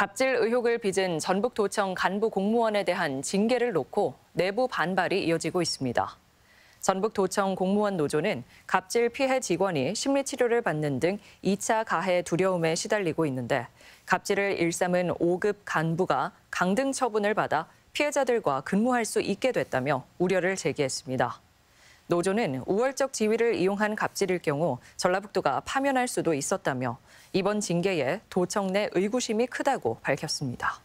갑질 의혹을 빚은 전북도청 간부 공무원에 대한 징계를 놓고 내부 반발이 이어지고 있습니다. 전북도청 공무원 노조는 갑질 피해 직원이 심리치료를 받는 등 2차 가해 두려움에 시달리고 있는데 갑질을 일삼은 5급 간부가 강등 처분을 받아 피해자들과 근무할 수 있게 됐다며 우려를 제기했습니다. 노조는 우월적 지위를 이용한 갑질일 경우 전라북도가 파면할 수도 있었다며 이번 징계에 도청 내 의구심이 크다고 밝혔습니다.